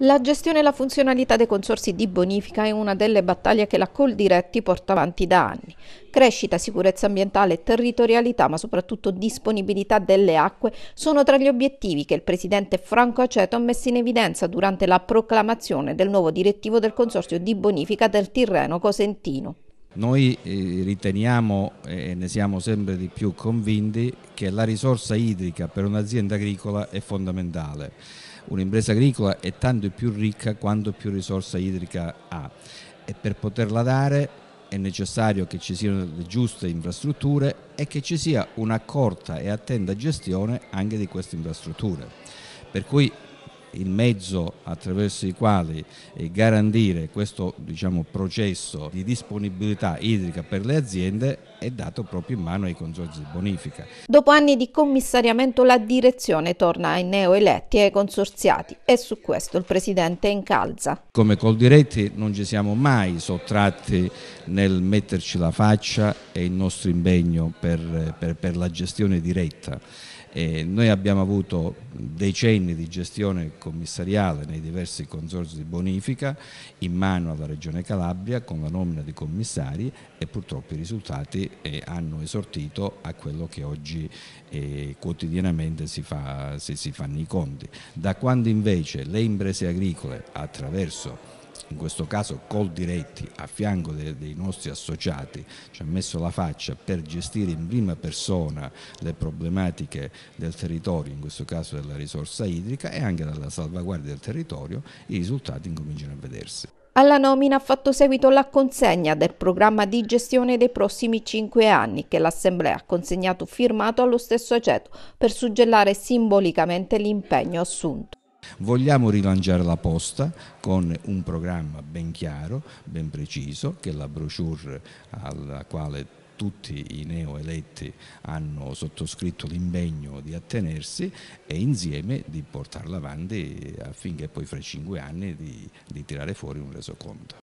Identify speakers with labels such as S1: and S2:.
S1: La gestione e la funzionalità dei consorsi di bonifica è una delle battaglie che la Coldiretti porta avanti da anni. Crescita, sicurezza ambientale, territorialità, ma soprattutto disponibilità delle acque sono tra gli obiettivi che il presidente Franco Aceto ha messo in evidenza durante la proclamazione del nuovo direttivo del consorzio di bonifica del Tirreno Cosentino.
S2: Noi eh, riteniamo e ne siamo sempre di più convinti che la risorsa idrica per un'azienda agricola è fondamentale Un'impresa agricola è tanto più ricca quanto più risorsa idrica ha e per poterla dare è necessario che ci siano le giuste infrastrutture e che ci sia una corta e attenta gestione anche di queste infrastrutture. Per cui il mezzo attraverso i quali eh, garantire questo diciamo, processo di disponibilità idrica per le aziende è dato proprio in mano ai consorzi di bonifica.
S1: Dopo anni di commissariamento la direzione torna ai neoeletti e ai consorziati e su questo il presidente incalza.
S2: Come col diretti non ci siamo mai sottratti nel metterci la faccia e il nostro impegno per, per, per la gestione diretta. Eh, noi abbiamo avuto decenni di gestione commissariale nei diversi consorzi di bonifica in mano alla Regione Calabria con la nomina di commissari e purtroppo i risultati e hanno esortito a quello che oggi eh, quotidianamente si, fa, si, si fanno i conti. Da quando invece le imprese agricole attraverso in questo caso Col Diretti a fianco dei, dei, nostri associati ci ha messo la faccia per gestire in prima persona le problematiche del territorio, in questo caso della risorsa idrica e anche della salvaguardia del territorio, i risultati incominciano a vedersi.
S1: Alla nomina ha fatto seguito la consegna del programma di gestione dei prossimi cinque anni che l'Assemblea ha consegnato firmato allo stesso Aceto per suggellare simbolicamente l'impegno assunto.
S2: Vogliamo rilanciare la posta con un programma ben chiaro, ben preciso, che è la brochure alla quale tutti i neoeletti hanno sottoscritto l'impegno di attenersi e insieme di portarla avanti affinché poi fra i cinque anni di, di tirare fuori un resoconto.